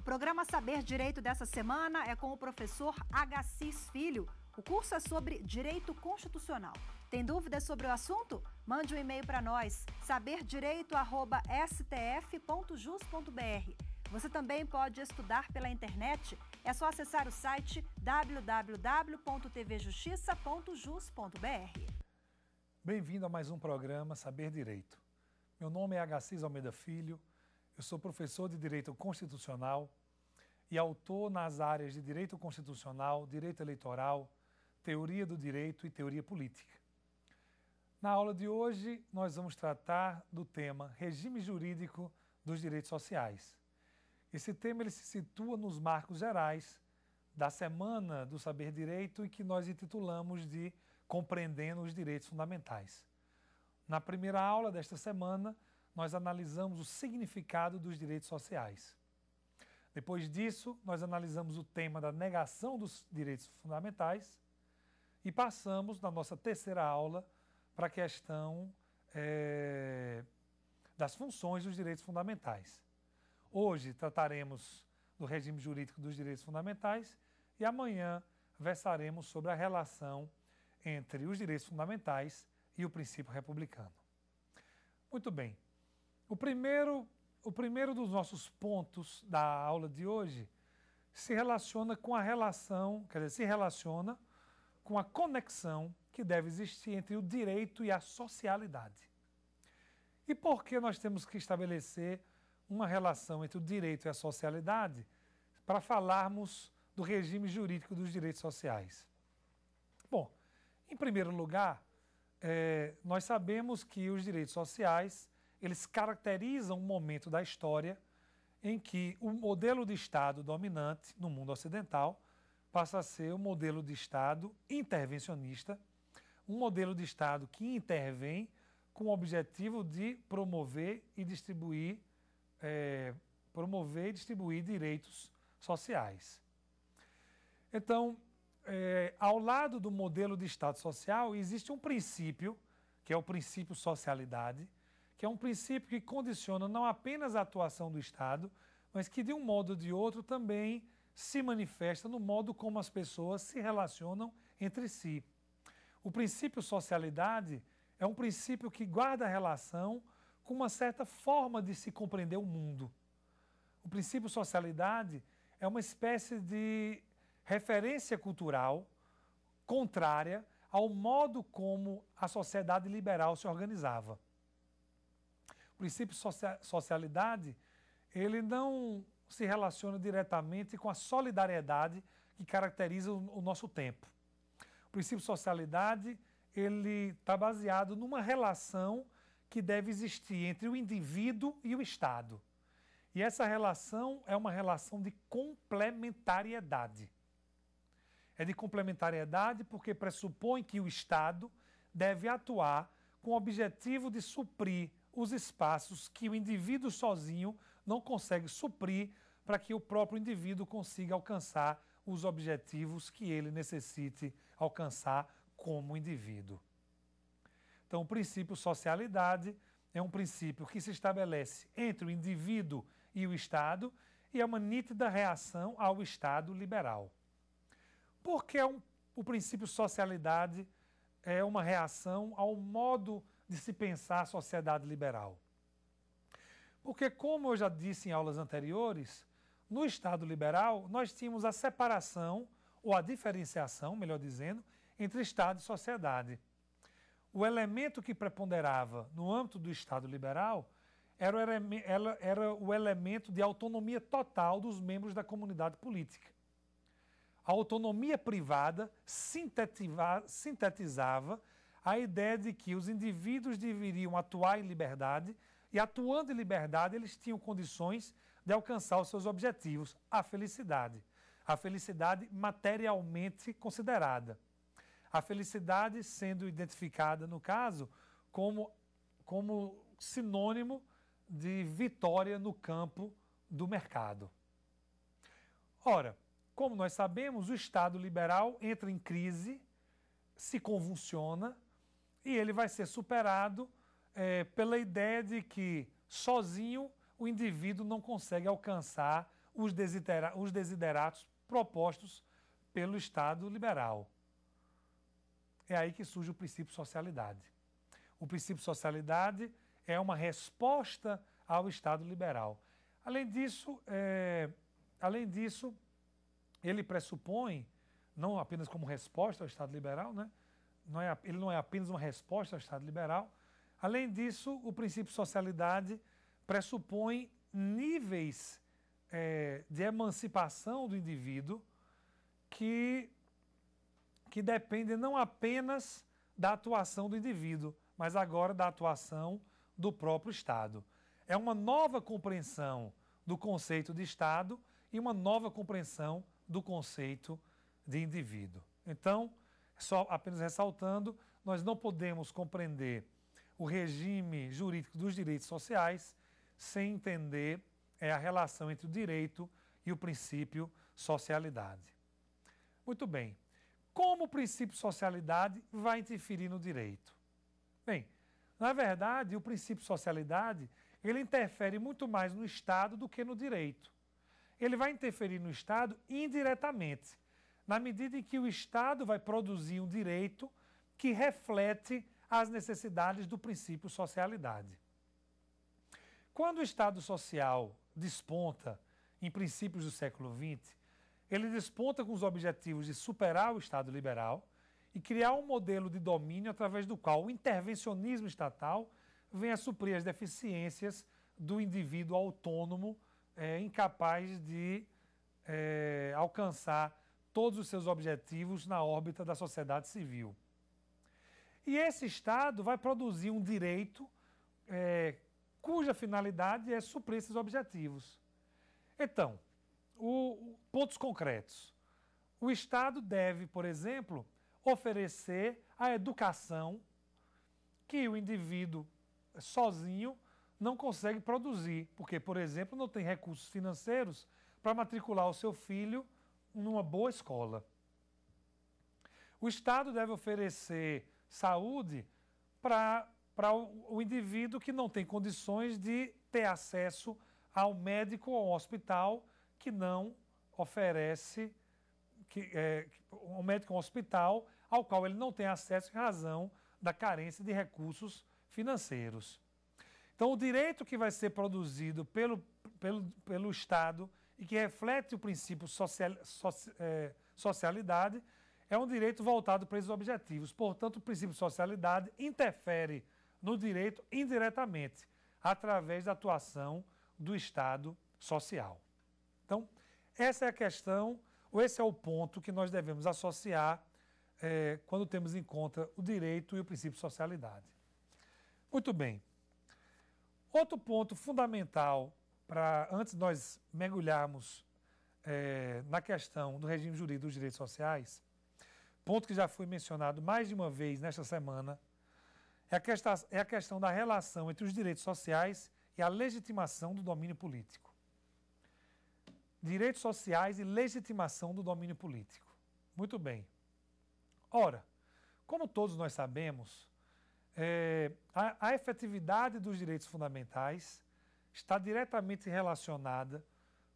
O programa Saber Direito dessa semana é com o professor Agassiz Filho. O curso é sobre direito constitucional. Tem dúvidas sobre o assunto? Mande um e-mail para nós, saberdireito@stf.jus.br. Você também pode estudar pela internet. É só acessar o site www.tvjustiça.jus.br. Bem-vindo a mais um programa Saber Direito. Meu nome é Agassiz Almeida Filho eu sou professor de Direito Constitucional e autor nas áreas de Direito Constitucional, Direito Eleitoral, Teoria do Direito e Teoria Política. Na aula de hoje, nós vamos tratar do tema Regime Jurídico dos Direitos Sociais. Esse tema ele se situa nos marcos gerais da Semana do Saber Direito e que nós intitulamos de Compreendendo os Direitos Fundamentais. Na primeira aula desta semana, nós analisamos o significado dos direitos sociais. Depois disso, nós analisamos o tema da negação dos direitos fundamentais e passamos, na nossa terceira aula, para a questão é, das funções dos direitos fundamentais. Hoje trataremos do regime jurídico dos direitos fundamentais e amanhã versaremos sobre a relação entre os direitos fundamentais e o princípio republicano. Muito bem, o primeiro, o primeiro dos nossos pontos da aula de hoje se relaciona com a relação, quer dizer, se relaciona com a conexão que deve existir entre o direito e a socialidade. E por que nós temos que estabelecer uma relação entre o direito e a socialidade para falarmos do regime jurídico dos direitos sociais? Bom, em primeiro lugar, é, nós sabemos que os direitos sociais eles caracterizam um momento da história em que o modelo de Estado dominante no mundo ocidental passa a ser o um modelo de Estado intervencionista, um modelo de Estado que intervém com o objetivo de promover e distribuir, é, promover e distribuir direitos sociais. Então, é, ao lado do modelo de Estado social, existe um princípio, que é o princípio socialidade, que é um princípio que condiciona não apenas a atuação do Estado, mas que de um modo ou de outro também se manifesta no modo como as pessoas se relacionam entre si. O princípio socialidade é um princípio que guarda relação com uma certa forma de se compreender o mundo. O princípio socialidade é uma espécie de referência cultural contrária ao modo como a sociedade liberal se organizava princípio socialidade, ele não se relaciona diretamente com a solidariedade que caracteriza o nosso tempo. O princípio socialidade, ele está baseado numa relação que deve existir entre o indivíduo e o Estado. E essa relação é uma relação de complementariedade. É de complementariedade porque pressupõe que o Estado deve atuar com o objetivo de suprir os espaços que o indivíduo sozinho não consegue suprir para que o próprio indivíduo consiga alcançar os objetivos que ele necessite alcançar como indivíduo. Então, o princípio socialidade é um princípio que se estabelece entre o indivíduo e o Estado e é uma nítida reação ao Estado liberal. Por que é um, o princípio socialidade é uma reação ao modo de se pensar a sociedade liberal. Porque, como eu já disse em aulas anteriores, no Estado liberal nós tínhamos a separação, ou a diferenciação, melhor dizendo, entre Estado e sociedade. O elemento que preponderava no âmbito do Estado liberal era o, era o elemento de autonomia total dos membros da comunidade política. A autonomia privada sintetizava a ideia de que os indivíduos deveriam atuar em liberdade e, atuando em liberdade, eles tinham condições de alcançar os seus objetivos, a felicidade. A felicidade materialmente considerada. A felicidade sendo identificada, no caso, como, como sinônimo de vitória no campo do mercado. Ora, como nós sabemos, o Estado liberal entra em crise, se convulsiona e ele vai ser superado é, pela ideia de que sozinho o indivíduo não consegue alcançar os, desidera os desideratos propostos pelo Estado liberal. É aí que surge o princípio socialidade. O princípio socialidade é uma resposta ao Estado liberal. Além disso, é, além disso, ele pressupõe, não apenas como resposta ao Estado liberal, né, não é, ele não é apenas uma resposta ao Estado liberal. Além disso, o princípio socialidade pressupõe níveis é, de emancipação do indivíduo que, que dependem não apenas da atuação do indivíduo, mas agora da atuação do próprio Estado. É uma nova compreensão do conceito de Estado e uma nova compreensão do conceito de indivíduo. Então, só apenas ressaltando, nós não podemos compreender o regime jurídico dos direitos sociais sem entender é, a relação entre o direito e o princípio socialidade. Muito bem. Como o princípio socialidade vai interferir no direito? Bem, na verdade, o princípio socialidade, ele interfere muito mais no Estado do que no direito. Ele vai interferir no Estado indiretamente na medida em que o Estado vai produzir um direito que reflete as necessidades do princípio socialidade. Quando o Estado social desponta em princípios do século XX, ele desponta com os objetivos de superar o Estado liberal e criar um modelo de domínio através do qual o intervencionismo estatal venha suprir as deficiências do indivíduo autônomo é, incapaz de é, alcançar todos os seus objetivos na órbita da sociedade civil. E esse Estado vai produzir um direito é, cuja finalidade é suprir esses objetivos. Então, o, pontos concretos. O Estado deve, por exemplo, oferecer a educação que o indivíduo sozinho não consegue produzir, porque, por exemplo, não tem recursos financeiros para matricular o seu filho numa boa escola. O Estado deve oferecer saúde para o, o indivíduo que não tem condições de ter acesso ao médico ou ao hospital que não oferece que, é, um médico ou hospital ao qual ele não tem acesso em razão da carência de recursos financeiros. Então, o direito que vai ser produzido pelo, pelo, pelo Estado e que reflete o princípio social, social, é, socialidade, é um direito voltado para esses objetivos. Portanto, o princípio socialidade interfere no direito indiretamente, através da atuação do Estado social. Então, essa é a questão, ou esse é o ponto que nós devemos associar é, quando temos em conta o direito e o princípio socialidade. Muito bem. Outro ponto fundamental para antes de nós mergulharmos é, na questão do regime jurídico dos direitos sociais, ponto que já foi mencionado mais de uma vez nesta semana, é a, questão, é a questão da relação entre os direitos sociais e a legitimação do domínio político. Direitos sociais e legitimação do domínio político. Muito bem. Ora, como todos nós sabemos, é, a, a efetividade dos direitos fundamentais está diretamente relacionada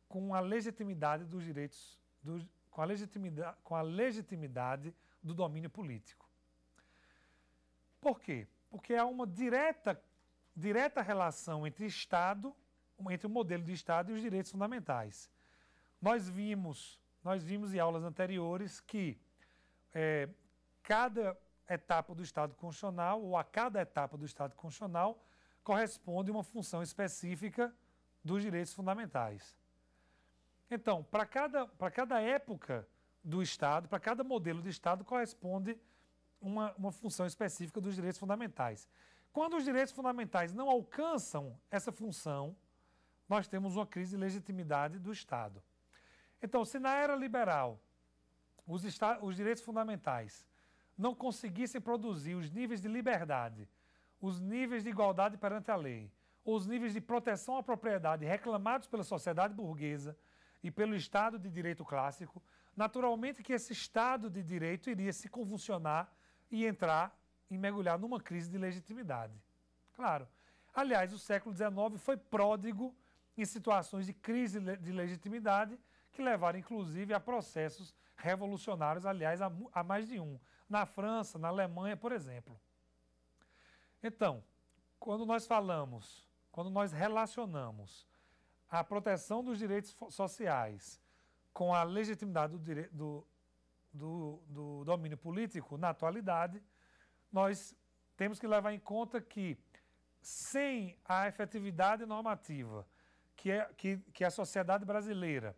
com a legitimidade dos direitos, do, com, a legitimidade, com a legitimidade do domínio político. Por quê? Porque há uma direta, direta relação entre Estado, entre o modelo de Estado e os direitos fundamentais. Nós vimos, nós vimos em aulas anteriores que é, cada etapa do Estado Constitucional, ou a cada etapa do Estado Constitucional, corresponde uma função específica dos direitos fundamentais. Então, para cada, para cada época do Estado, para cada modelo de Estado, corresponde uma, uma função específica dos direitos fundamentais. Quando os direitos fundamentais não alcançam essa função, nós temos uma crise de legitimidade do Estado. Então, se na era liberal os, os direitos fundamentais não conseguissem produzir os níveis de liberdade os níveis de igualdade perante a lei, os níveis de proteção à propriedade reclamados pela sociedade burguesa e pelo Estado de Direito clássico, naturalmente que esse Estado de Direito iria se convulsionar e entrar e mergulhar numa crise de legitimidade. Claro. Aliás, o século XIX foi pródigo em situações de crise de legitimidade que levaram, inclusive, a processos revolucionários, aliás, a, a mais de um, na França, na Alemanha, por exemplo. Então, quando nós falamos, quando nós relacionamos a proteção dos direitos sociais com a legitimidade do, do, do, do domínio político na atualidade, nós temos que levar em conta que, sem a efetividade normativa que, é, que, que a sociedade brasileira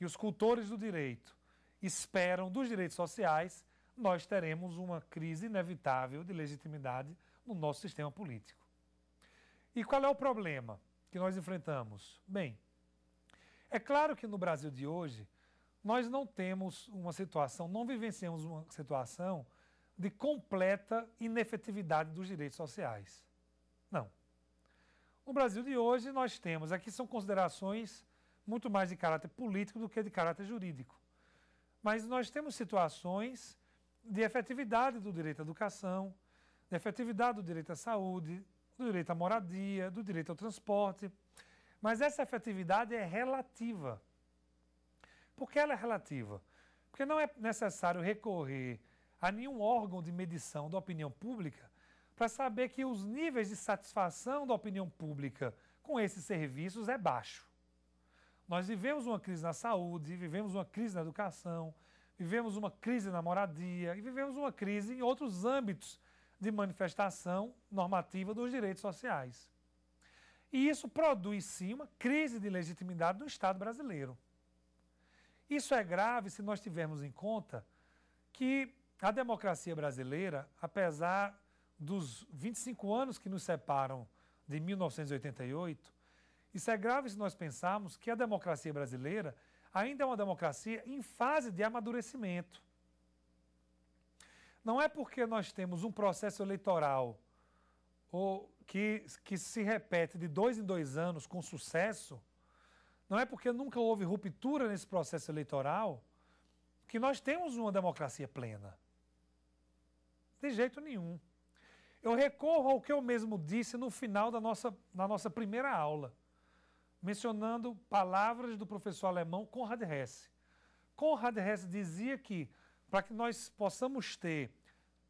e os cultores do direito esperam dos direitos sociais, nós teremos uma crise inevitável de legitimidade no nosso sistema político. E qual é o problema que nós enfrentamos? Bem, é claro que no Brasil de hoje nós não temos uma situação, não vivenciamos uma situação de completa inefetividade dos direitos sociais. Não. No Brasil de hoje, nós temos, aqui são considerações muito mais de caráter político do que de caráter jurídico. Mas nós temos situações de efetividade do direito à educação, da efetividade do direito à saúde, do direito à moradia, do direito ao transporte. Mas essa efetividade é relativa. Por que ela é relativa? Porque não é necessário recorrer a nenhum órgão de medição da opinião pública para saber que os níveis de satisfação da opinião pública com esses serviços é baixo. Nós vivemos uma crise na saúde, vivemos uma crise na educação, vivemos uma crise na moradia e vivemos uma crise em outros âmbitos de manifestação normativa dos direitos sociais. E isso produz, sim, uma crise de legitimidade do Estado brasileiro. Isso é grave se nós tivermos em conta que a democracia brasileira, apesar dos 25 anos que nos separam de 1988, isso é grave se nós pensarmos que a democracia brasileira ainda é uma democracia em fase de amadurecimento. Não é porque nós temos um processo eleitoral ou que, que se repete de dois em dois anos com sucesso, não é porque nunca houve ruptura nesse processo eleitoral que nós temos uma democracia plena. De jeito nenhum. Eu recorro ao que eu mesmo disse no final da nossa, na nossa primeira aula, mencionando palavras do professor alemão Konrad Hesse. Konrad Hesse dizia que para que nós possamos ter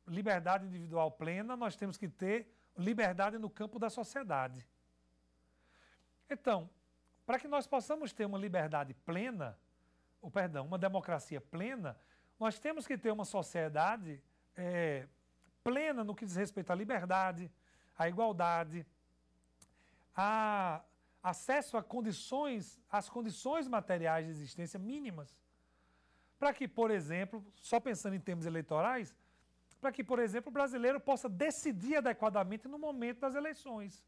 liberdade individual plena, nós temos que ter liberdade no campo da sociedade. Então, para que nós possamos ter uma liberdade plena, ou perdão, uma democracia plena, nós temos que ter uma sociedade é, plena no que diz respeito à liberdade, à igualdade, a acesso a condições, às condições materiais de existência mínimas para que, por exemplo, só pensando em termos eleitorais, para que, por exemplo, o brasileiro possa decidir adequadamente no momento das eleições.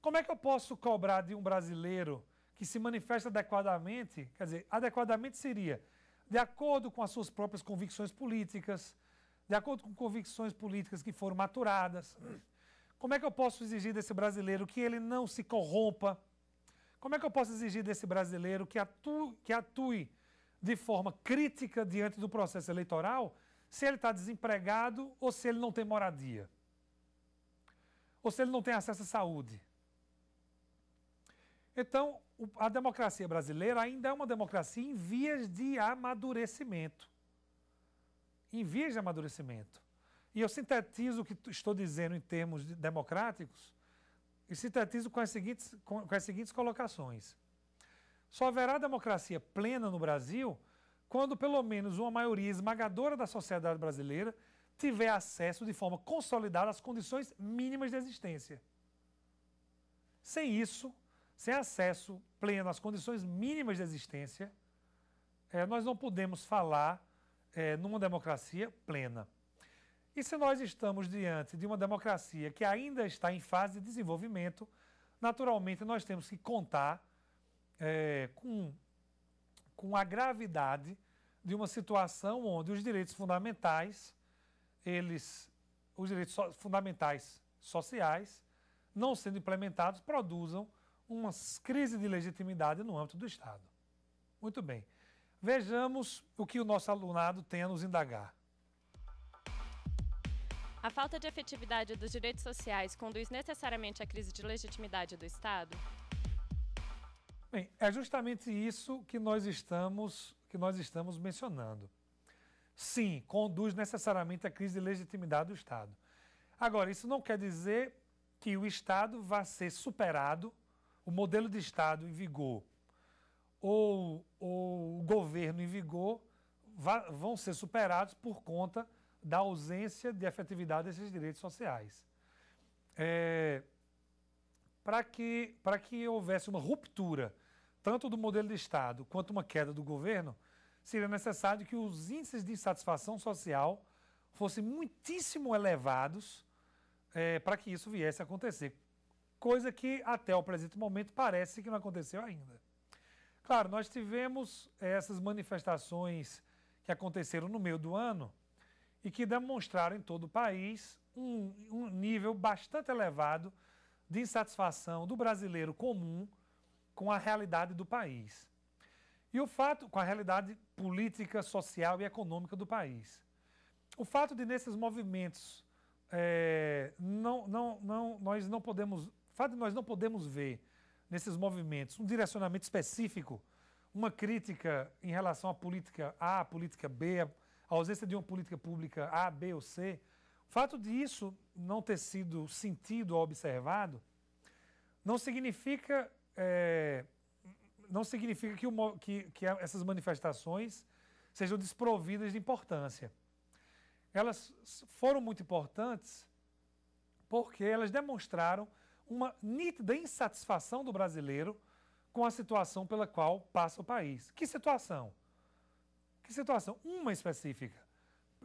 Como é que eu posso cobrar de um brasileiro que se manifesta adequadamente? Quer dizer, adequadamente seria de acordo com as suas próprias convicções políticas, de acordo com convicções políticas que foram maturadas. Como é que eu posso exigir desse brasileiro que ele não se corrompa? Como é que eu posso exigir desse brasileiro que atue, que atue de forma crítica diante do processo eleitoral se ele está desempregado ou se ele não tem moradia. Ou se ele não tem acesso à saúde. Então, a democracia brasileira ainda é uma democracia em vias de amadurecimento. Em vias de amadurecimento. E eu sintetizo o que estou dizendo em termos de democráticos e sintetizo com as seguintes, com, com as seguintes colocações. Só haverá democracia plena no Brasil quando pelo menos uma maioria esmagadora da sociedade brasileira tiver acesso de forma consolidada às condições mínimas de existência. Sem isso, sem acesso pleno às condições mínimas de existência, é, nós não podemos falar é, numa democracia plena. E se nós estamos diante de uma democracia que ainda está em fase de desenvolvimento, naturalmente nós temos que contar é, com, com a gravidade de uma situação onde os direitos fundamentais, eles, os direitos so, fundamentais sociais, não sendo implementados, produzam uma crise de legitimidade no âmbito do Estado. Muito bem. Vejamos o que o nosso alunado tem a nos indagar. A falta de efetividade dos direitos sociais conduz necessariamente à crise de legitimidade do Estado? Bem, é justamente isso que nós estamos, que nós estamos mencionando. Sim, conduz necessariamente à crise de legitimidade do Estado. Agora, isso não quer dizer que o Estado vá ser superado, o modelo de Estado em vigor ou, ou o governo em vigor vá, vão ser superados por conta da ausência de efetividade desses direitos sociais. É, para que, que houvesse uma ruptura tanto do modelo de Estado quanto uma queda do governo, seria necessário que os índices de insatisfação social fossem muitíssimo elevados é, para que isso viesse a acontecer. Coisa que até o presente momento parece que não aconteceu ainda. Claro, nós tivemos eh, essas manifestações que aconteceram no meio do ano e que demonstraram em todo o país um, um nível bastante elevado de insatisfação do brasileiro comum com a realidade do país. E o fato, com a realidade política, social e econômica do país. O fato de nesses movimentos é, não, não, não, nós não podemos, fato de nós não podemos ver nesses movimentos um direcionamento específico, uma crítica em relação à política A, à política B, à ausência de uma política pública A, B ou C, o fato de isso não ter sido sentido ou observado não significa é, não significa que, o, que, que essas manifestações sejam desprovidas de importância. Elas foram muito importantes porque elas demonstraram uma nítida insatisfação do brasileiro com a situação pela qual passa o país. Que situação? Que situação? Uma específica.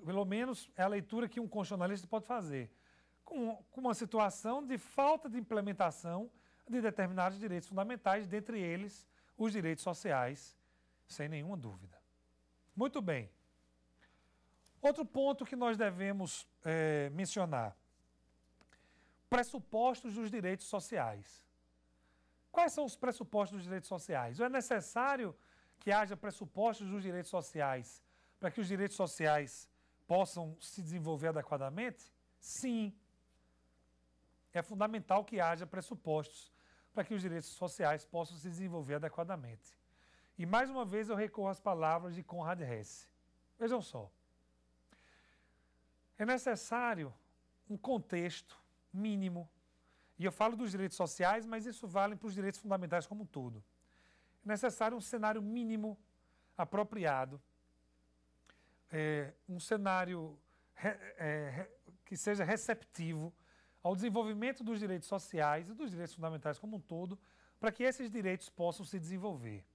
Pelo menos é a leitura que um constitucionalista pode fazer. Com, com uma situação de falta de implementação de determinados direitos fundamentais, dentre eles os direitos sociais, sem nenhuma dúvida. Muito bem. Outro ponto que nós devemos é, mencionar: pressupostos dos direitos sociais. Quais são os pressupostos dos direitos sociais? Ou é necessário que haja pressupostos dos direitos sociais para que os direitos sociais possam se desenvolver adequadamente? Sim. É fundamental que haja pressupostos para que os direitos sociais possam se desenvolver adequadamente. E mais uma vez eu recorro às palavras de Konrad Hesse. Vejam só. É necessário um contexto mínimo, e eu falo dos direitos sociais, mas isso vale para os direitos fundamentais como um todo. É necessário um cenário mínimo apropriado, é, um cenário re, é, que seja receptivo ao desenvolvimento dos direitos sociais e dos direitos fundamentais como um todo, para que esses direitos possam se desenvolver.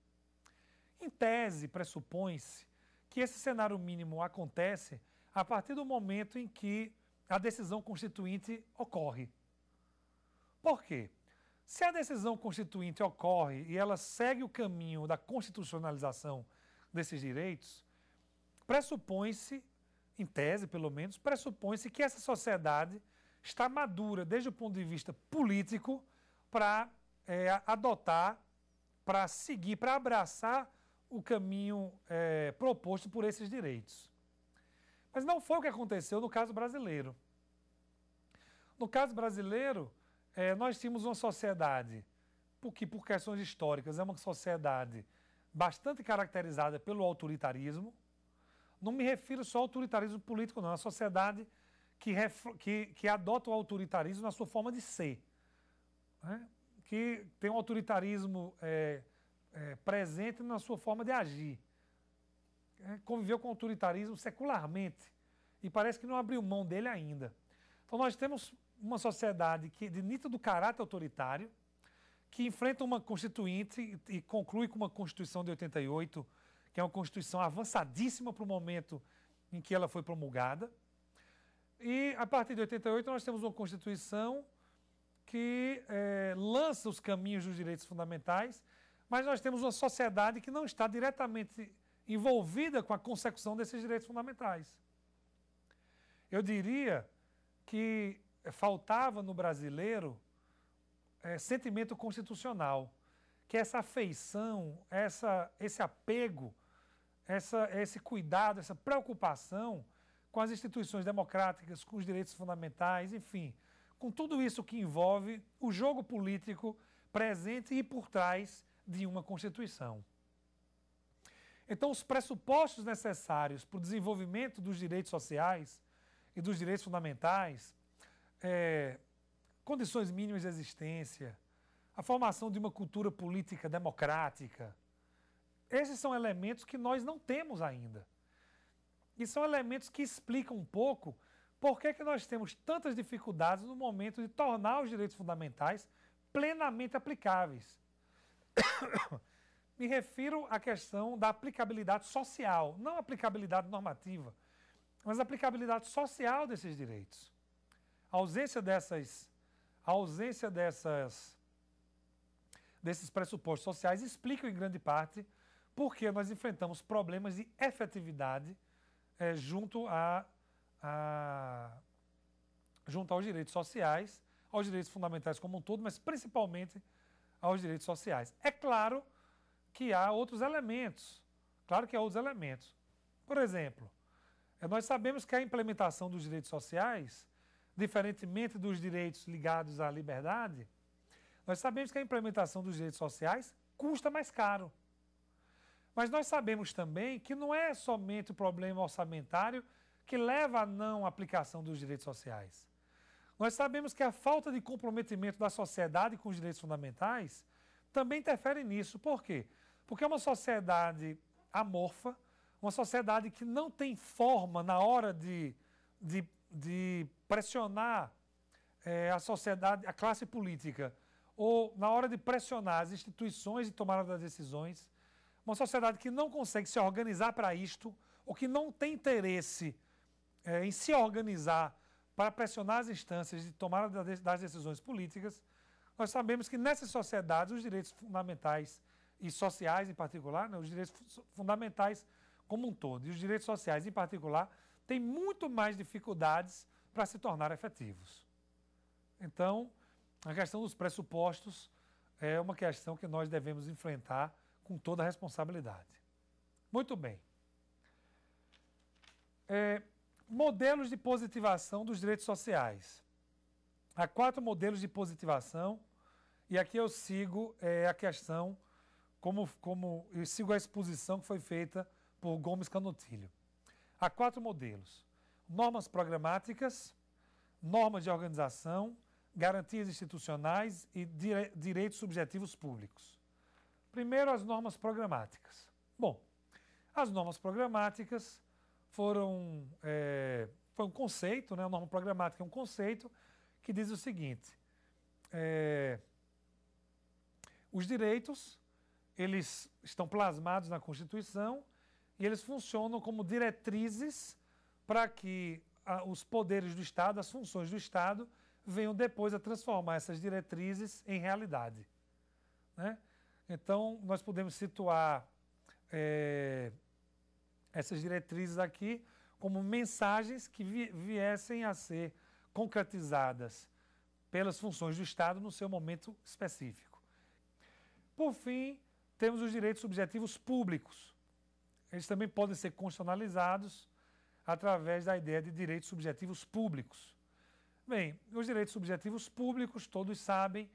Em tese, pressupõe-se que esse cenário mínimo acontece a partir do momento em que a decisão constituinte ocorre. Por quê? Se a decisão constituinte ocorre e ela segue o caminho da constitucionalização desses direitos, pressupõe-se, em tese pelo menos, pressupõe-se que essa sociedade está madura desde o ponto de vista político para é, adotar, para seguir, para abraçar o caminho é, proposto por esses direitos. Mas não foi o que aconteceu no caso brasileiro. No caso brasileiro, é, nós tínhamos uma sociedade, porque por questões históricas é uma sociedade bastante caracterizada pelo autoritarismo. Não me refiro só ao autoritarismo político, não, é a sociedade que, que, que adota o autoritarismo na sua forma de ser. Né? Que tem um autoritarismo é, é, presente na sua forma de agir. É, conviveu com o autoritarismo secularmente e parece que não abriu mão dele ainda. Então, nós temos uma sociedade que, é de nítido caráter autoritário, que enfrenta uma constituinte e conclui com uma Constituição de 88, que é uma Constituição avançadíssima para o momento em que ela foi promulgada. E a partir de 88 nós temos uma Constituição que é, lança os caminhos dos direitos fundamentais, mas nós temos uma sociedade que não está diretamente envolvida com a consecução desses direitos fundamentais. Eu diria que faltava no brasileiro é, sentimento constitucional, que essa afeição, essa, esse apego, essa, esse cuidado, essa preocupação com as instituições democráticas, com os direitos fundamentais, enfim, com tudo isso que envolve o jogo político presente e por trás de uma Constituição. Então, os pressupostos necessários para o desenvolvimento dos direitos sociais e dos direitos fundamentais, é, condições mínimas de existência, a formação de uma cultura política democrática, esses são elementos que nós não temos ainda. E são elementos que explicam um pouco por que, que nós temos tantas dificuldades no momento de tornar os direitos fundamentais plenamente aplicáveis. Me refiro à questão da aplicabilidade social, não aplicabilidade normativa, mas aplicabilidade social desses direitos. A ausência dessas, a ausência dessas, desses pressupostos sociais explica em grande parte por que nós enfrentamos problemas de efetividade é, junto, a, a, junto aos direitos sociais, aos direitos fundamentais como um todo, mas principalmente aos direitos sociais. É claro que há outros elementos. Claro que há outros elementos. Por exemplo, é, nós sabemos que a implementação dos direitos sociais, diferentemente dos direitos ligados à liberdade, nós sabemos que a implementação dos direitos sociais custa mais caro. Mas nós sabemos também que não é somente o problema orçamentário que leva à não aplicação dos direitos sociais. Nós sabemos que a falta de comprometimento da sociedade com os direitos fundamentais também interfere nisso. Por quê? Porque é uma sociedade amorfa, uma sociedade que não tem forma na hora de, de, de pressionar é, a sociedade, a classe política, ou na hora de pressionar as instituições e tomar as decisões, uma sociedade que não consegue se organizar para isto, ou que não tem interesse é, em se organizar para pressionar as instâncias de tomada das decisões políticas, nós sabemos que nessas sociedades os direitos fundamentais e sociais em particular, né, os direitos fundamentais como um todo e os direitos sociais em particular, têm muito mais dificuldades para se tornar efetivos. Então, a questão dos pressupostos é uma questão que nós devemos enfrentar com toda a responsabilidade. Muito bem. É, modelos de positivação dos direitos sociais. Há quatro modelos de positivação, e aqui eu sigo é, a questão, como, como eu sigo a exposição que foi feita por Gomes Canotilho. Há quatro modelos: normas programáticas, normas de organização, garantias institucionais e dire, direitos subjetivos públicos. Primeiro, as normas programáticas. Bom, as normas programáticas foram é, foi um conceito, né? A norma programática é um conceito que diz o seguinte: é, os direitos eles estão plasmados na Constituição e eles funcionam como diretrizes para que a, os poderes do Estado, as funções do Estado, venham depois a transformar essas diretrizes em realidade. Né? Então, nós podemos situar é, essas diretrizes aqui como mensagens que vi viessem a ser concretizadas pelas funções do Estado no seu momento específico. Por fim, temos os direitos subjetivos públicos. Eles também podem ser constitucionalizados através da ideia de direitos subjetivos públicos. Bem, os direitos subjetivos públicos, todos sabem,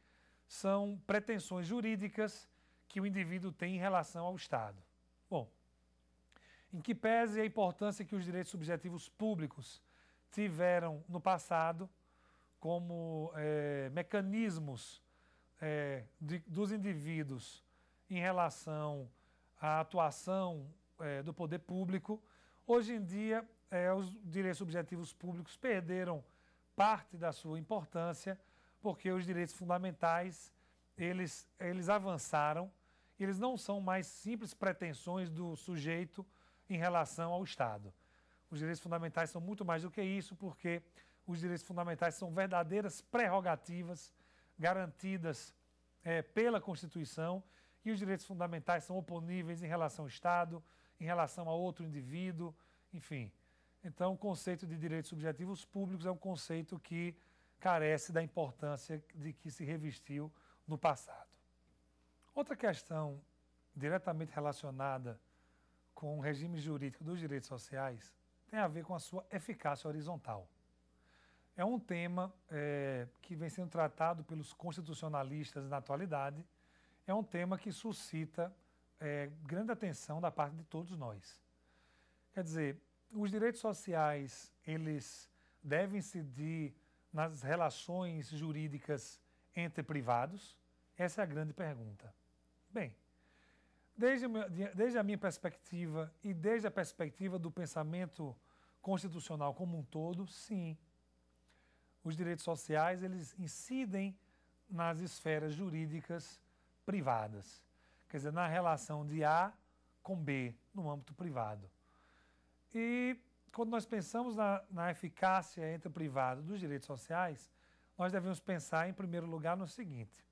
são pretensões jurídicas que o indivíduo tem em relação ao Estado. Bom, em que pese a importância que os direitos subjetivos públicos tiveram no passado como é, mecanismos é, de, dos indivíduos em relação à atuação é, do poder público, hoje em dia é, os direitos subjetivos públicos perderam parte da sua importância porque os direitos fundamentais eles, eles avançaram eles não são mais simples pretensões do sujeito em relação ao Estado. Os direitos fundamentais são muito mais do que isso, porque os direitos fundamentais são verdadeiras prerrogativas garantidas é, pela Constituição e os direitos fundamentais são oponíveis em relação ao Estado, em relação a outro indivíduo, enfim. Então, o conceito de direitos subjetivos públicos é um conceito que carece da importância de que se revestiu no passado. Outra questão diretamente relacionada com o regime jurídico dos direitos sociais tem a ver com a sua eficácia horizontal. É um tema é, que vem sendo tratado pelos constitucionalistas na atualidade, é um tema que suscita é, grande atenção da parte de todos nós. Quer dizer, os direitos sociais, eles devem se de nas relações jurídicas entre privados? Essa é a grande pergunta. Bem, desde, desde a minha perspectiva e desde a perspectiva do pensamento constitucional como um todo, sim. Os direitos sociais, eles incidem nas esferas jurídicas privadas. Quer dizer, na relação de A com B, no âmbito privado. E quando nós pensamos na, na eficácia entre o privado dos direitos sociais, nós devemos pensar, em primeiro lugar, no seguinte: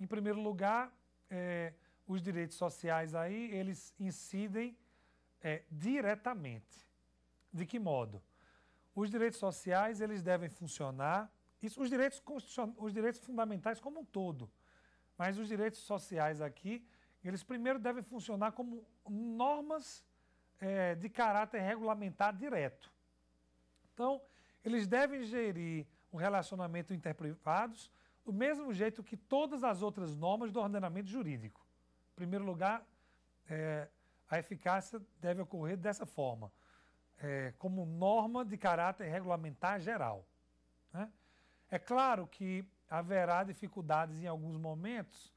em primeiro lugar, é, os direitos sociais aí, eles incidem é, diretamente. De que modo? Os direitos sociais, eles devem funcionar, isso, os, direitos os direitos fundamentais como um todo, mas os direitos sociais aqui, eles primeiro devem funcionar como normas é, de caráter regulamentar direto. Então, eles devem gerir o relacionamento interprivados, do mesmo jeito que todas as outras normas do ordenamento jurídico. Em primeiro lugar, é, a eficácia deve ocorrer dessa forma, é, como norma de caráter regulamentar geral. Né? É claro que haverá dificuldades em alguns momentos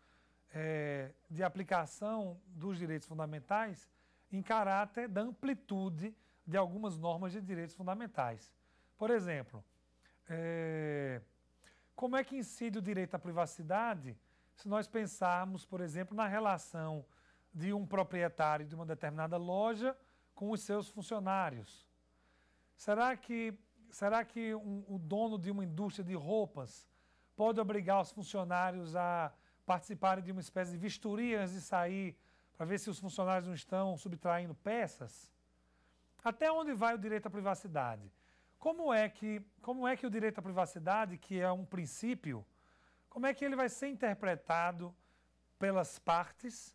é, de aplicação dos direitos fundamentais em caráter da amplitude de algumas normas de direitos fundamentais. Por exemplo, é, como é que incide o direito à privacidade se nós pensarmos, por exemplo, na relação de um proprietário de uma determinada loja com os seus funcionários? Será que, será que um, o dono de uma indústria de roupas pode obrigar os funcionários a participarem de uma espécie de vistoria antes de sair para ver se os funcionários não estão subtraindo peças? Até onde vai o direito à privacidade? Como é que, como é que o direito à privacidade, que é um princípio, como é que ele vai ser interpretado pelas partes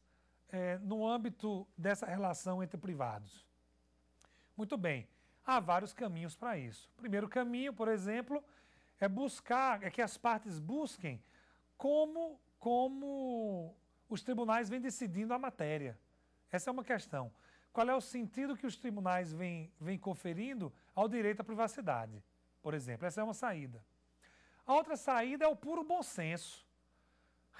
é, no âmbito dessa relação entre privados? Muito bem, há vários caminhos para isso. O primeiro caminho, por exemplo, é buscar, é que as partes busquem como, como os tribunais vêm decidindo a matéria. Essa é uma questão. Qual é o sentido que os tribunais vêm, vêm conferindo ao direito à privacidade, por exemplo. Essa é uma saída. A outra saída é o puro bom senso.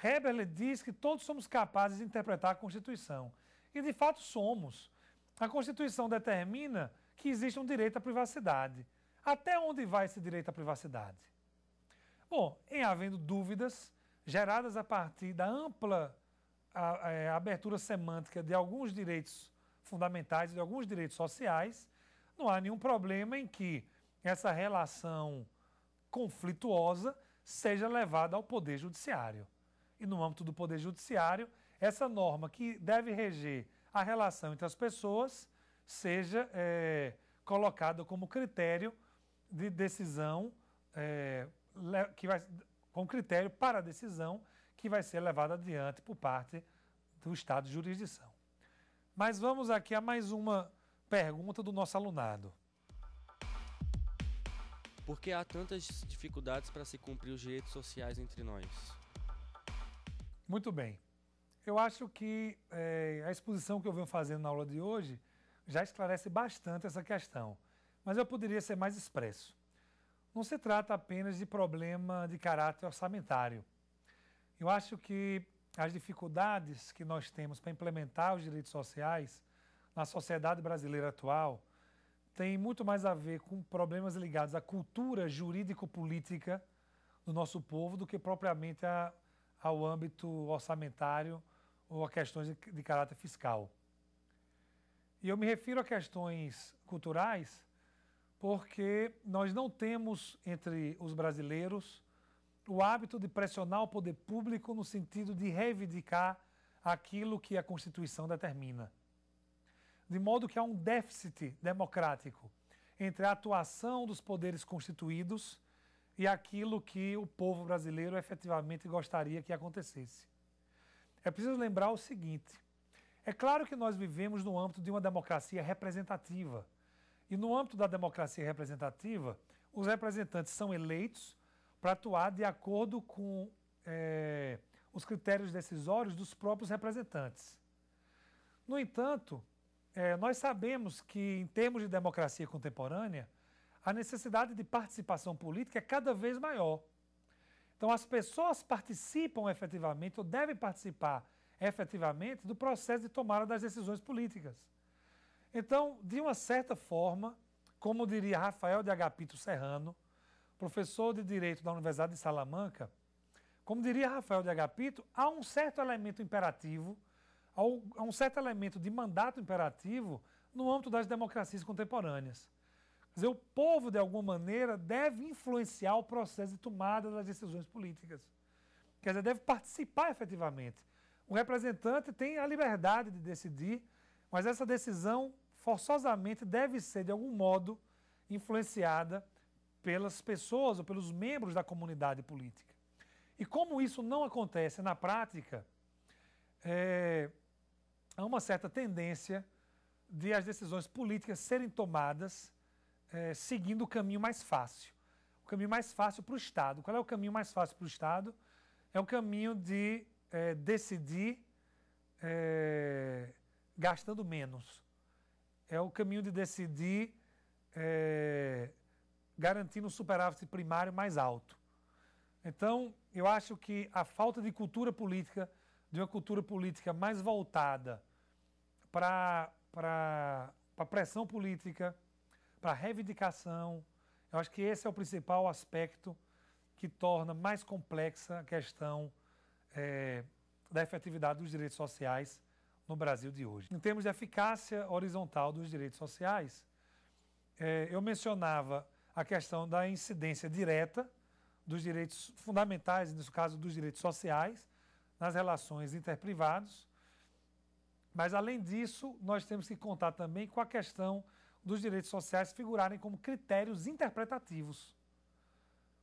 Heberle diz que todos somos capazes de interpretar a Constituição. E de fato somos. A Constituição determina que existe um direito à privacidade. Até onde vai esse direito à privacidade? Bom, em havendo dúvidas geradas a partir da ampla a, a, é, a abertura semântica de alguns direitos fundamentais, de alguns direitos sociais, não há nenhum problema em que essa relação conflituosa seja levada ao Poder Judiciário. E no âmbito do Poder Judiciário, essa norma que deve reger a relação entre as pessoas seja é, colocada como critério de decisão, é, que vai, como critério para a decisão que vai ser levada adiante por parte do Estado de jurisdição. Mas vamos aqui a mais uma Pergunta do nosso alunado. Por que há tantas dificuldades para se cumprir os direitos sociais entre nós? Muito bem. Eu acho que é, a exposição que eu venho fazendo na aula de hoje já esclarece bastante essa questão, mas eu poderia ser mais expresso. Não se trata apenas de problema de caráter orçamentário. Eu acho que as dificuldades que nós temos para implementar os direitos sociais na sociedade brasileira atual tem muito mais a ver com problemas ligados à cultura jurídico-política do nosso povo do que propriamente a, ao âmbito orçamentário ou a questões de, de caráter fiscal. E eu me refiro a questões culturais porque nós não temos entre os brasileiros o hábito de pressionar o poder público no sentido de reivindicar aquilo que a Constituição determina de modo que há um déficit democrático entre a atuação dos poderes constituídos e aquilo que o povo brasileiro efetivamente gostaria que acontecesse. É preciso lembrar o seguinte: é claro que nós vivemos no âmbito de uma democracia representativa. E no âmbito da democracia representativa, os representantes são eleitos para atuar de acordo com é, os critérios decisórios dos próprios representantes. No entanto, é, nós sabemos que, em termos de democracia contemporânea, a necessidade de participação política é cada vez maior. Então, as pessoas participam efetivamente, ou devem participar efetivamente, do processo de tomada das decisões políticas. Então, de uma certa forma, como diria Rafael de Agapito Serrano, professor de Direito da Universidade de Salamanca, como diria Rafael de Agapito, há um certo elemento imperativo a um certo elemento de mandato imperativo no âmbito das democracias contemporâneas. Quer dizer, o povo, de alguma maneira, deve influenciar o processo de tomada das decisões políticas. Quer dizer, deve participar efetivamente. O representante tem a liberdade de decidir, mas essa decisão forçosamente deve ser, de algum modo, influenciada pelas pessoas ou pelos membros da comunidade política. E como isso não acontece na prática, é, há uma certa tendência de as decisões políticas serem tomadas é, seguindo o caminho mais fácil. O caminho mais fácil para o Estado. Qual é o caminho mais fácil para o Estado? É o caminho de é, decidir é, gastando menos. É o caminho de decidir garantindo um superávit primário mais alto. Então, eu acho que a falta de cultura política, de uma cultura política mais voltada para a pressão política, para reivindicação. Eu acho que esse é o principal aspecto que torna mais complexa a questão é, da efetividade dos direitos sociais no Brasil de hoje. Em termos de eficácia horizontal dos direitos sociais, é, eu mencionava a questão da incidência direta dos direitos fundamentais, nesse caso dos direitos sociais, nas relações interprivados, mas, além disso, nós temos que contar também com a questão dos direitos sociais figurarem como critérios interpretativos.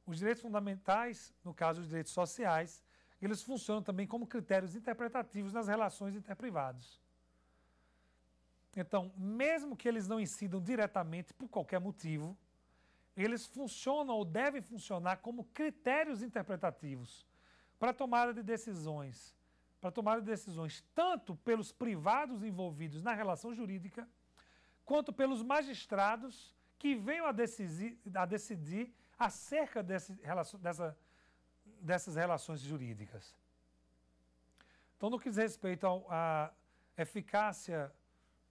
Os direitos fundamentais, no caso os direitos sociais, eles funcionam também como critérios interpretativos nas relações interprivadas. Então, mesmo que eles não incidam diretamente por qualquer motivo, eles funcionam ou devem funcionar como critérios interpretativos para a tomada de decisões para tomar decisões tanto pelos privados envolvidos na relação jurídica, quanto pelos magistrados que venham a decidir, a decidir acerca desse, dessa, dessas relações jurídicas. Então, no que diz respeito à eficácia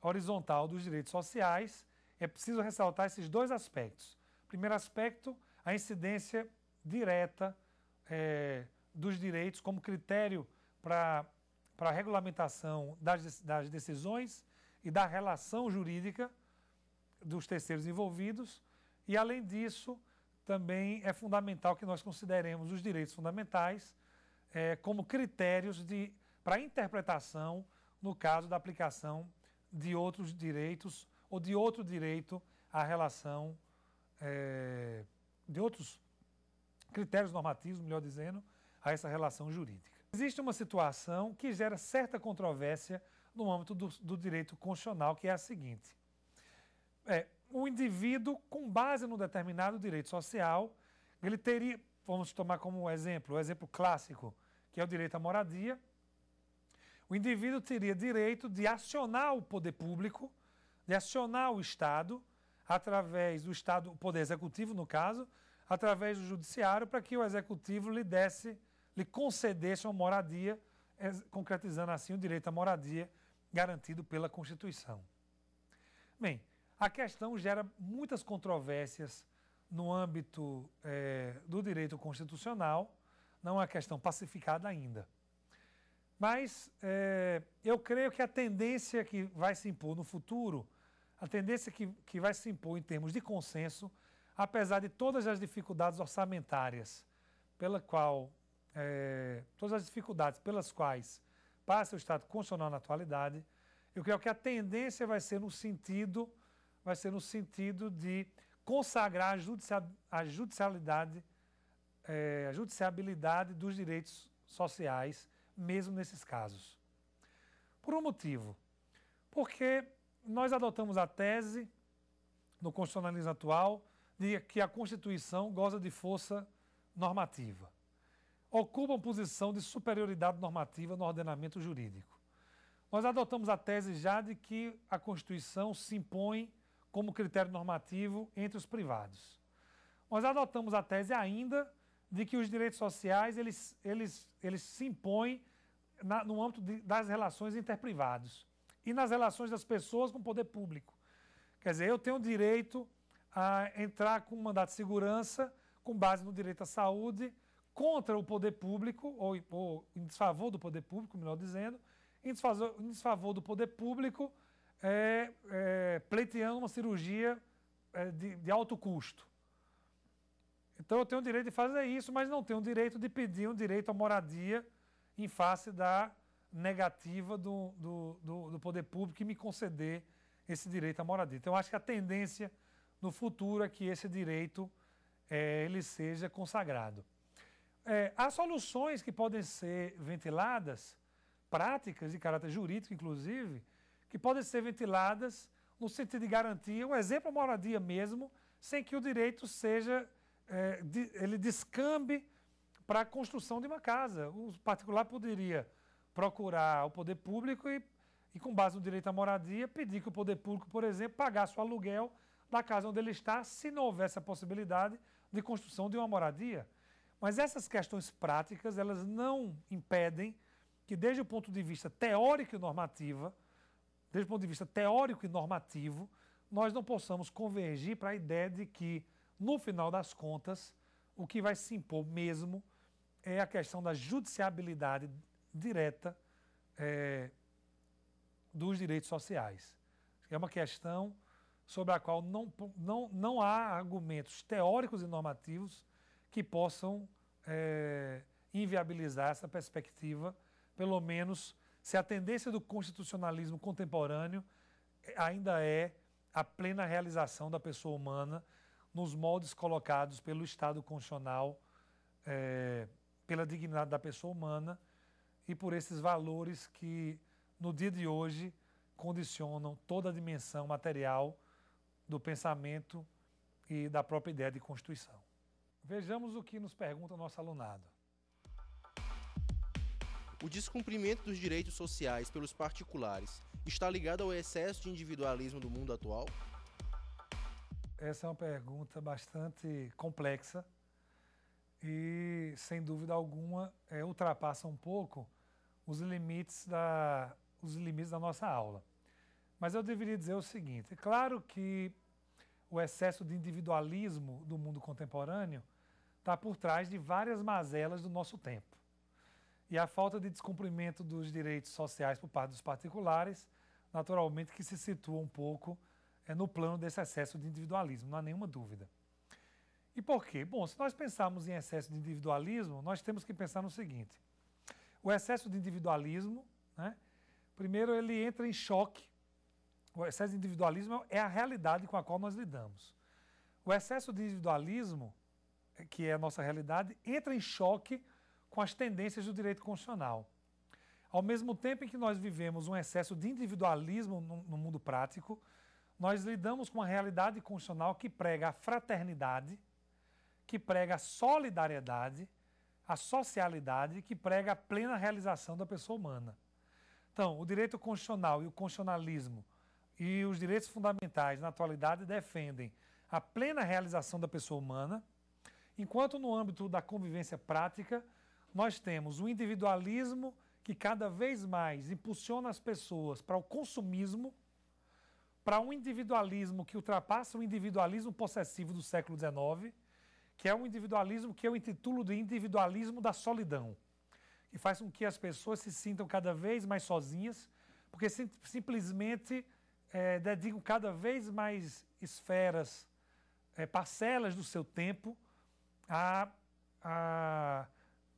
horizontal dos direitos sociais, é preciso ressaltar esses dois aspectos. Primeiro aspecto, a incidência direta é, dos direitos como critério para a regulamentação das, das decisões e da relação jurídica dos terceiros envolvidos. E, além disso, também é fundamental que nós consideremos os direitos fundamentais é, como critérios para interpretação no caso da aplicação de outros direitos ou de outro direito à relação é, de outros critérios normativos, melhor dizendo, a essa relação jurídica. Existe uma situação que gera certa controvérsia no âmbito do, do direito constitucional, que é a seguinte. É, um indivíduo, com base num determinado direito social, ele teria, vamos tomar como exemplo, o um exemplo clássico, que é o direito à moradia, o indivíduo teria direito de acionar o poder público, de acionar o Estado, através do Estado, o Poder Executivo, no caso, através do Judiciário, para que o Executivo lhe desse lhe concedesse uma moradia, eh, concretizando assim o direito à moradia garantido pela Constituição. Bem, a questão gera muitas controvérsias no âmbito é, do direito constitucional, não é uma questão pacificada ainda. Mas é, eu creio que a tendência que vai se impor no futuro, a tendência que, que vai se impor em termos de consenso, apesar de todas as dificuldades orçamentárias pela qual é, todas as dificuldades pelas quais passa o Estado constitucional na atualidade, eu creio que a tendência vai ser no sentido, vai ser no sentido de consagrar a judicialidade, é, a judiciabilidade dos direitos sociais, mesmo nesses casos. Por um motivo, porque nós adotamos a tese no constitucionalismo atual de que a Constituição goza de força normativa ocupam posição de superioridade normativa no ordenamento jurídico. Nós adotamos a tese já de que a Constituição se impõe como critério normativo entre os privados. Nós adotamos a tese ainda de que os direitos sociais eles, eles, eles se impõem na, no âmbito de, das relações interprivados e nas relações das pessoas com o poder público. Quer dizer, eu tenho direito a entrar com um mandato de segurança com base no direito à saúde, contra o poder público, ou, ou em desfavor do poder público, melhor dizendo, em desfavor, em desfavor do poder público, é, é, pleiteando uma cirurgia é, de, de alto custo. Então eu tenho o direito de fazer isso, mas não tenho o direito de pedir um direito à moradia em face da negativa do, do, do, do, poder público e me conceder esse direito à moradia. Então, eu acho que a tendência no futuro é que esse direito é, ele seja consagrado. É, há soluções que podem ser ventiladas, práticas de caráter jurídico, inclusive, que podem ser ventiladas no sentido de garantia, um exemplo, a moradia mesmo, sem que o direito seja, é, de, ele descambe para a construção de uma casa. O particular poderia procurar o poder público e, e, com base no direito à moradia, pedir que o poder público, por exemplo, pagasse o aluguel da casa onde ele está, se não houvesse a possibilidade de construção de uma moradia. Mas essas questões práticas, elas não impedem que, desde o ponto de vista teórico e normativa, desde o ponto de vista teórico e normativo, nós não possamos convergir para a ideia de que, no final das contas, o que vai se impor mesmo é a questão da judiciabilidade direta é, dos direitos sociais. É uma questão sobre a qual não, não, não há argumentos teóricos e normativos que possam é, inviabilizar essa perspectiva, pelo menos se a tendência do constitucionalismo contemporâneo ainda é a plena realização da pessoa humana nos moldes colocados pelo Estado constitucional, é, pela dignidade da pessoa humana e por esses valores que, no dia de hoje, condicionam toda a dimensão material do pensamento e da própria ideia de Constituição. Vejamos o que nos pergunta o nosso alunado. O descumprimento dos direitos sociais pelos particulares está ligado ao excesso de individualismo do mundo atual? Essa é uma pergunta bastante complexa e, sem dúvida alguma, é, ultrapassa um pouco os limites, da, os limites da nossa aula. Mas eu deveria dizer o seguinte: é claro que o excesso de individualismo do mundo contemporâneo está por trás de várias mazelas do nosso tempo. E a falta de descumprimento dos direitos sociais por parte dos particulares, naturalmente que se situa um pouco é, no plano desse excesso de individualismo, não há nenhuma dúvida. E por quê? Bom, se nós pensarmos em excesso de individualismo, nós temos que pensar no seguinte: o excesso de individualismo, né, primeiro, ele entra em choque. O excesso de individualismo é a realidade com a qual nós lidamos. O excesso de individualismo que é a nossa realidade, entra em choque com as tendências do direito constitucional. Ao mesmo tempo em que nós vivemos um excesso de individualismo no, no mundo prático, nós lidamos com uma realidade constitucional que prega a fraternidade, que prega a solidariedade, a socialidade, que prega a plena realização da pessoa humana. Então, o direito constitucional e o constitucionalismo e os direitos fundamentais na atualidade defendem a plena realização da pessoa humana, Enquanto no âmbito da convivência prática, nós temos o individualismo que cada vez mais impulsiona as pessoas para o consumismo, para um individualismo que ultrapassa o individualismo possessivo do século XIX, que é um individualismo que eu intitulo de individualismo da solidão, que faz com que as pessoas se sintam cada vez mais sozinhas, porque sim, simplesmente é, dedicam cada vez mais esferas, é, parcelas do seu tempo a, a,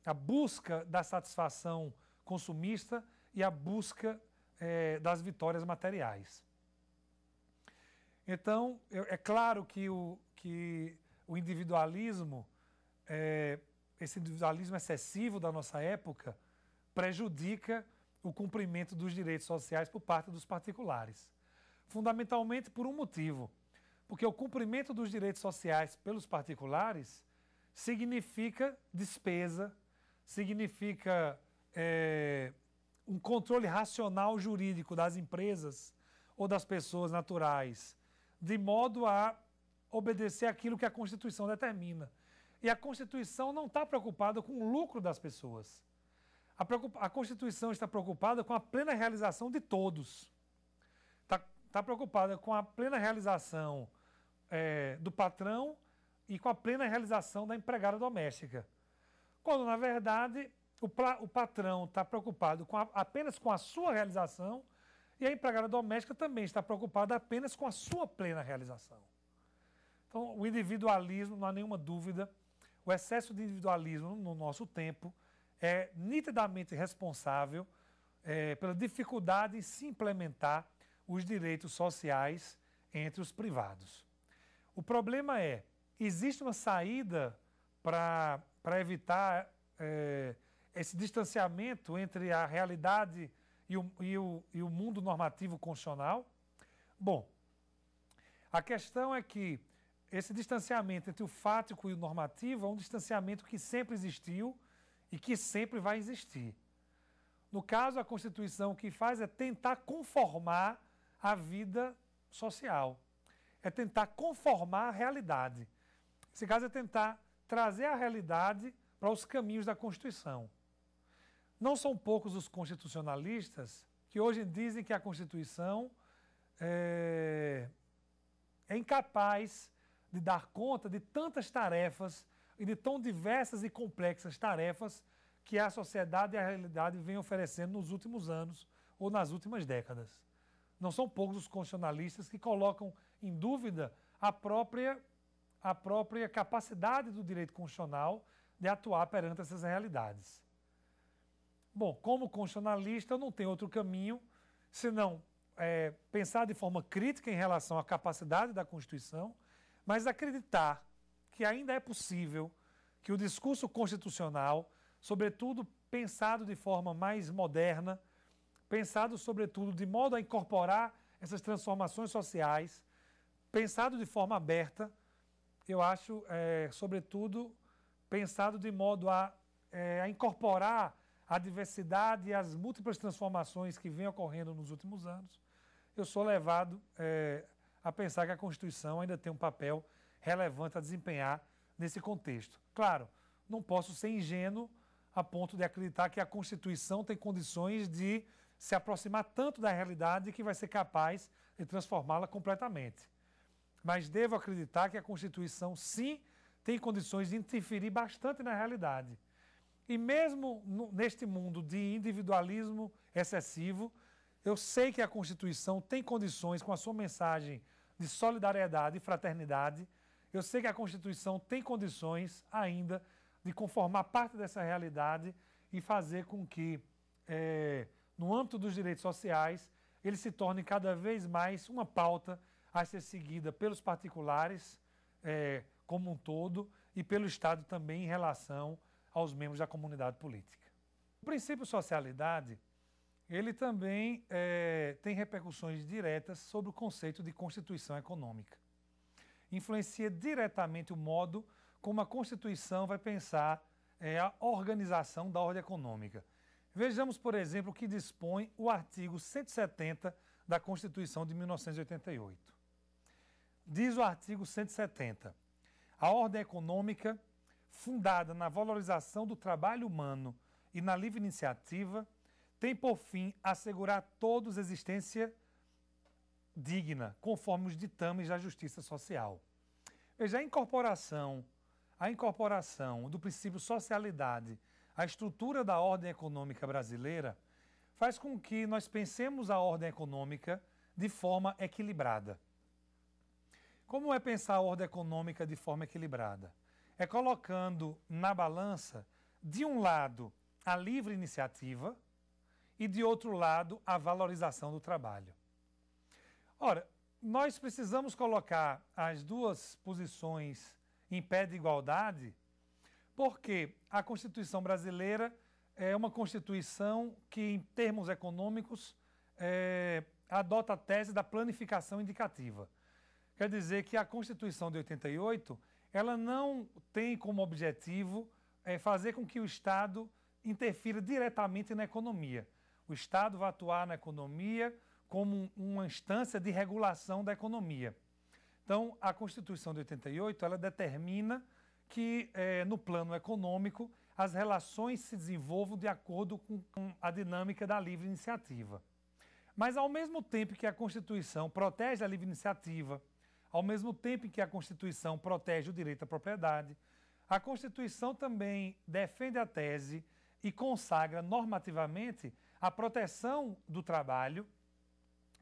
a busca da satisfação consumista e a busca é, das vitórias materiais. Então, é claro que o, que o individualismo, é, esse individualismo excessivo da nossa época, prejudica o cumprimento dos direitos sociais por parte dos particulares. Fundamentalmente por um motivo: porque o cumprimento dos direitos sociais pelos particulares significa despesa, significa é, um controle racional jurídico das empresas ou das pessoas naturais, de modo a obedecer aquilo que a Constituição determina. E a Constituição não está preocupada com o lucro das pessoas. A, a, Constituição está preocupada com a plena realização de todos. Está tá preocupada com a plena realização é, do patrão e com a plena realização da empregada doméstica. Quando, na verdade, o, o patrão está preocupado com a, apenas com a sua realização e a empregada doméstica também está preocupada apenas com a sua plena realização. Então, o individualismo, não há nenhuma dúvida, o excesso de individualismo no nosso tempo é nitidamente responsável é, pela dificuldade em se implementar os direitos sociais entre os privados. O problema é Existe uma saída para evitar é, esse distanciamento entre a realidade e o, e, o, e o mundo normativo constitucional? Bom, a questão é que esse distanciamento entre o fático e o normativo é um distanciamento que sempre existiu e que sempre vai existir. No caso, a Constituição o que faz é tentar conformar a vida social, é tentar conformar a realidade. Esse caso é tentar trazer a realidade para os caminhos da Constituição. Não são poucos os constitucionalistas que hoje dizem que a Constituição é, é incapaz de dar conta de tantas tarefas e de tão diversas e complexas tarefas que a sociedade e a realidade vem oferecendo nos últimos anos ou nas últimas décadas. Não são poucos os constitucionalistas que colocam em dúvida a própria a própria capacidade do direito constitucional de atuar perante essas realidades. Bom, como constitucionalista, eu não tenho outro caminho senão é, pensar de forma crítica em relação à capacidade da Constituição, mas acreditar que ainda é possível que o discurso constitucional, sobretudo pensado de forma mais moderna, pensado sobretudo de modo a incorporar essas transformações sociais, pensado de forma aberta, eu acho, é, sobretudo, pensado de modo a, é, a incorporar a diversidade e as múltiplas transformações que vêm ocorrendo nos últimos anos, eu sou levado é, a pensar que a Constituição ainda tem um papel relevante a desempenhar nesse contexto. Claro, não posso ser ingênuo a ponto de acreditar que a Constituição tem condições de se aproximar tanto da realidade que vai ser capaz de transformá-la completamente mas devo acreditar que a Constituição, sim, tem condições de interferir bastante na realidade. E mesmo no, neste mundo de individualismo excessivo, eu sei que a Constituição tem condições, com a sua mensagem de solidariedade e fraternidade, eu sei que a Constituição tem condições ainda de conformar parte dessa realidade e fazer com que, é, no âmbito dos direitos sociais, ele se torne cada vez mais uma pauta a ser seguida pelos particulares é, como um todo e pelo Estado também em relação aos membros da comunidade política. O princípio socialidade ele também é, tem repercussões diretas sobre o conceito de constituição econômica. Influencia diretamente o modo como a Constituição vai pensar é, a organização da ordem econômica. Vejamos, por exemplo, o que dispõe o artigo 170 da Constituição de 1988. Diz o artigo 170. A ordem econômica, fundada na valorização do trabalho humano e na livre iniciativa, tem por fim assegurar a todos existência digna, conforme os ditames da justiça social. Veja, a incorporação, a incorporação do princípio socialidade à estrutura da ordem econômica brasileira faz com que nós pensemos a ordem econômica de forma equilibrada. Como é pensar a ordem econômica de forma equilibrada? É colocando na balança, de um lado, a livre iniciativa e, de outro lado, a valorização do trabalho. Ora, nós precisamos colocar as duas posições em pé de igualdade, porque a Constituição brasileira é uma Constituição que, em termos econômicos, é, adota a tese da planificação indicativa. Quer dizer que a Constituição de 88, ela não tem como objetivo é, fazer com que o Estado interfira diretamente na economia. O Estado vai atuar na economia como uma instância de regulação da economia. Então, a Constituição de 88, ela determina que é, no plano econômico as relações se desenvolvam de acordo com, com a dinâmica da livre iniciativa. Mas, ao mesmo tempo que a Constituição protege a livre iniciativa, ao mesmo tempo em que a Constituição protege o direito à propriedade, a Constituição também defende a tese e consagra normativamente a proteção do trabalho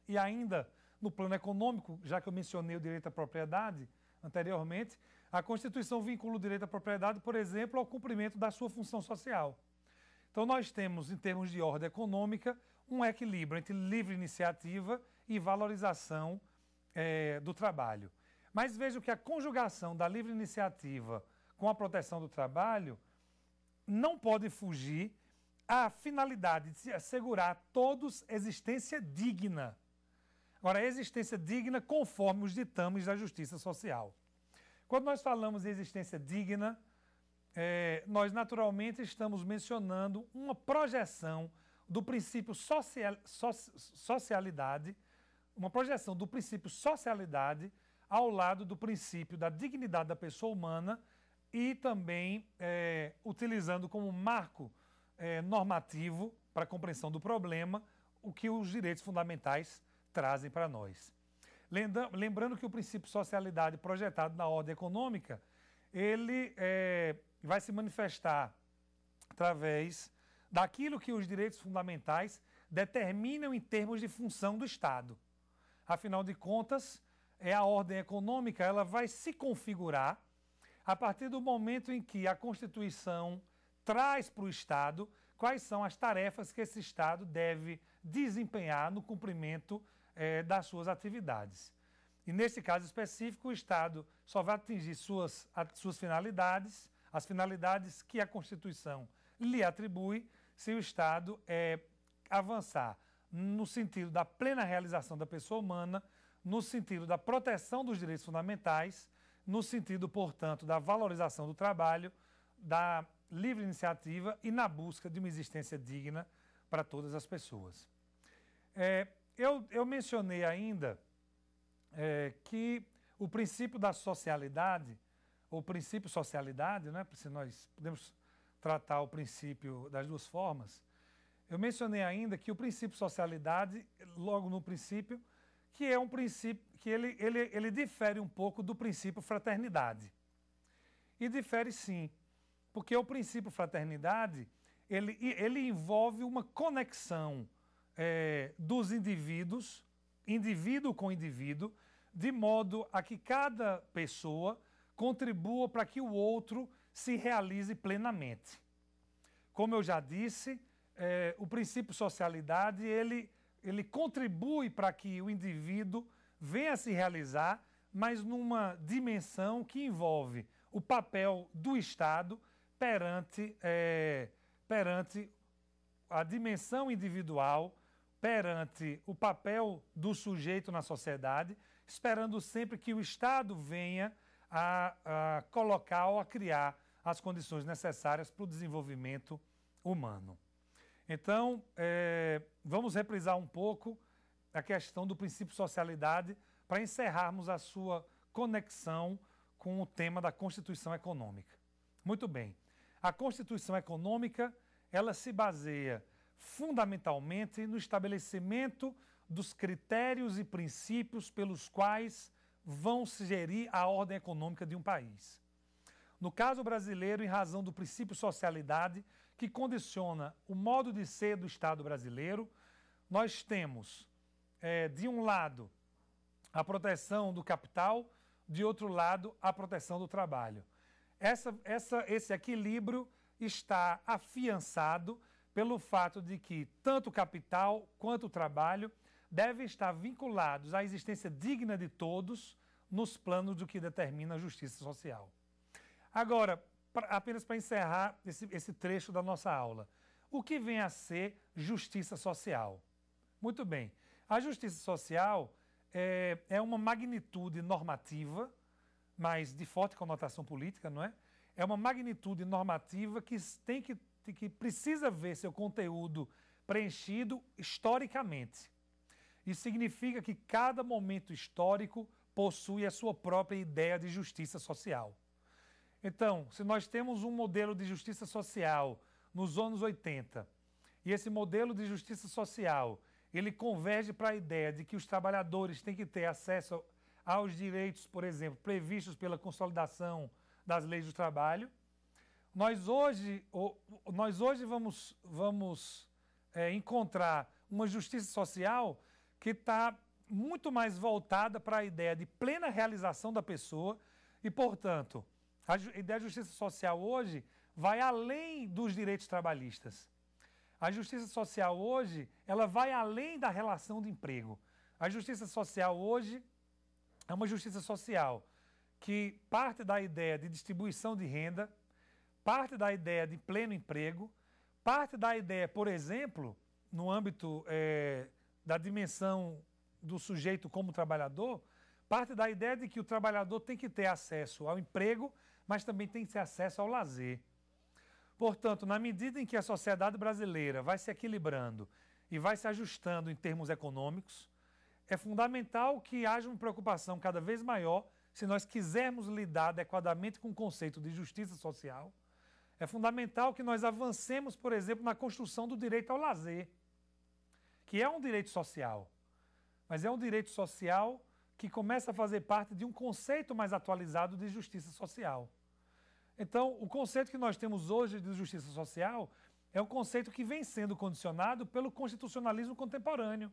e ainda no plano econômico, já que eu mencionei o direito à propriedade anteriormente, a Constituição vincula o direito à propriedade, por exemplo, ao cumprimento da sua função social. Então nós temos, em termos de ordem econômica, um equilíbrio entre livre iniciativa e valorização é, do trabalho. Mas vejo que a conjugação da livre iniciativa com a proteção do trabalho não pode fugir à finalidade de assegurar a todos existência digna. Agora, existência digna conforme os ditames da justiça social. Quando nós falamos em existência digna, é, nós naturalmente estamos mencionando uma projeção do princípio social, so, socialidade uma projeção do princípio socialidade ao lado do princípio da dignidade da pessoa humana e também é, utilizando como marco é, normativo para a compreensão do problema o que os direitos fundamentais trazem para nós. Lembrando que o princípio socialidade projetado na ordem econômica, ele é, vai se manifestar através daquilo que os direitos fundamentais determinam em termos de função do Estado. Afinal de contas, é a ordem econômica, ela vai se configurar a partir do momento em que a Constituição traz para o Estado quais são as tarefas que esse Estado deve desempenhar no cumprimento eh, das suas atividades. E nesse caso específico, o Estado só vai atingir suas, suas finalidades, as finalidades que a Constituição lhe atribui, se o Estado é, avançar no sentido da plena realização da pessoa humana, no sentido da proteção dos direitos fundamentais, no sentido, portanto, da valorização do trabalho, da livre iniciativa e na busca de uma existência digna para todas as pessoas. É, eu, eu, mencionei ainda é, que o princípio da socialidade, ou princípio socialidade, né, se nós podemos tratar o princípio das duas formas, eu mencionei ainda que o princípio socialidade, logo no princípio, que é um princípio que ele, ele, ele difere um pouco do princípio fraternidade. E difere sim, porque o princípio fraternidade ele, ele envolve uma conexão é, dos indivíduos, indivíduo com indivíduo, de modo a que cada pessoa contribua para que o outro se realize plenamente. Como eu já disse, é, o princípio socialidade, ele, ele contribui para que o indivíduo venha a se realizar, mas numa dimensão que envolve o papel do Estado perante, é, perante a dimensão individual, perante o papel do sujeito na sociedade, esperando sempre que o Estado venha a, a colocar ou a criar as condições necessárias para o desenvolvimento humano. Então, é, vamos reprisar um pouco a questão do princípio socialidade para encerrarmos a sua conexão com o tema da Constituição Econômica. Muito bem. A Constituição Econômica, ela se baseia fundamentalmente no estabelecimento dos critérios e princípios pelos quais vão se gerir a ordem econômica de um país. No caso brasileiro, em razão do princípio socialidade, que condiciona o modo de ser do Estado brasileiro. Nós temos, é, de um lado, a proteção do capital, de outro lado, a proteção do trabalho. Essa, essa, esse equilíbrio está afiançado pelo fato de que tanto o capital quanto o trabalho devem estar vinculados à existência digna de todos nos planos do que determina a justiça social. Agora, pra, apenas para encerrar esse, esse trecho da nossa aula, o que vem a ser justiça social? Muito bem. A justiça social é, é uma magnitude normativa, mas de forte conotação política, não é? É uma magnitude normativa que tem que, que precisa ver seu conteúdo preenchido historicamente. Isso significa que cada momento histórico possui a sua própria ideia de justiça social. Então, se nós temos um modelo de justiça social nos anos 80, e esse modelo de justiça social, ele converge para a ideia de que os trabalhadores têm que ter acesso aos direitos, por exemplo, previstos pela consolidação das leis do trabalho. Nós hoje, nós hoje vamos, vamos é, encontrar uma justiça social que está muito mais voltada para a ideia de plena realização da pessoa e, portanto, a ideia de justiça social hoje vai além dos direitos trabalhistas. A justiça social hoje, ela vai além da relação de emprego. A justiça social hoje é uma justiça social que parte da ideia de distribuição de renda, parte da ideia de pleno emprego, parte da ideia, por exemplo, no âmbito é, da dimensão do sujeito como trabalhador, parte da ideia de que o trabalhador tem que ter acesso ao emprego mas também tem que ter acesso ao lazer. Portanto, na medida em que a sociedade brasileira vai se equilibrando e vai se ajustando em termos econômicos, é fundamental que haja uma preocupação cada vez maior se nós quisermos lidar adequadamente com o conceito de justiça social. É fundamental que nós avancemos, por exemplo, na construção do direito ao lazer, que é um direito social, mas é um direito social que começa a fazer parte de um conceito mais atualizado de justiça social. Então, o conceito que nós temos hoje de justiça social é um conceito que vem sendo condicionado pelo constitucionalismo contemporâneo,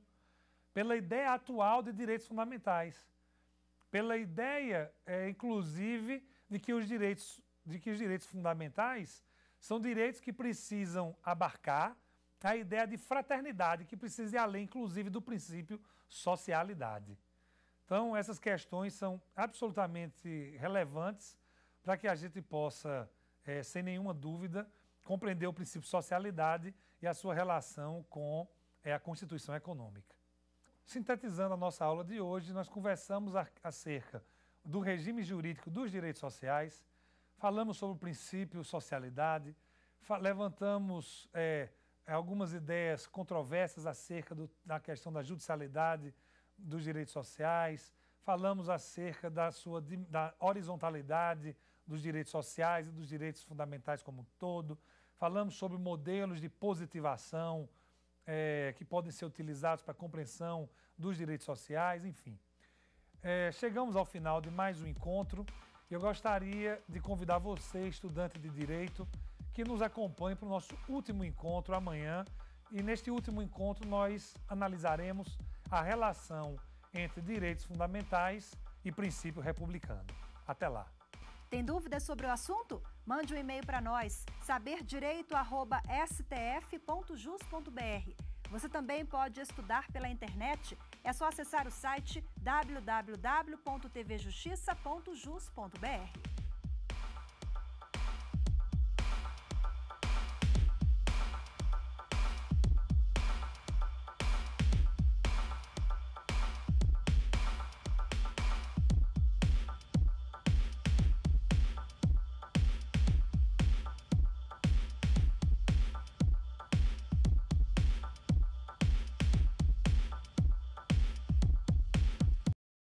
pela ideia atual de direitos fundamentais, pela ideia, é, inclusive, de que os direitos, de que os direitos fundamentais são direitos que precisam abarcar a ideia de fraternidade, que precisa ir além, inclusive, do princípio socialidade. Então, essas questões são absolutamente relevantes para que a gente possa, é, sem nenhuma dúvida, compreender o princípio socialidade e a sua relação com é, a Constituição Econômica. Sintetizando a nossa aula de hoje, nós conversamos acerca do regime jurídico dos direitos sociais, falamos sobre o princípio socialidade, levantamos é, algumas ideias controversas acerca do, da questão da judicialidade dos direitos sociais, falamos acerca da sua da horizontalidade dos direitos sociais e dos direitos fundamentais como um todo, falamos sobre modelos de positivação é, que podem ser utilizados para a compreensão dos direitos sociais, enfim. É, chegamos ao final de mais um encontro. Eu gostaria de convidar você, estudante de direito, que nos acompanhe para o nosso último encontro amanhã. E neste último encontro nós analisaremos a relação entre direitos fundamentais e princípio republicano. Até lá. Tem dúvidas sobre o assunto? Mande um e-mail para nós, saberdireito@stf.jus.br. Você também pode estudar pela internet. É só acessar o site www.tvjustiça.jus.br.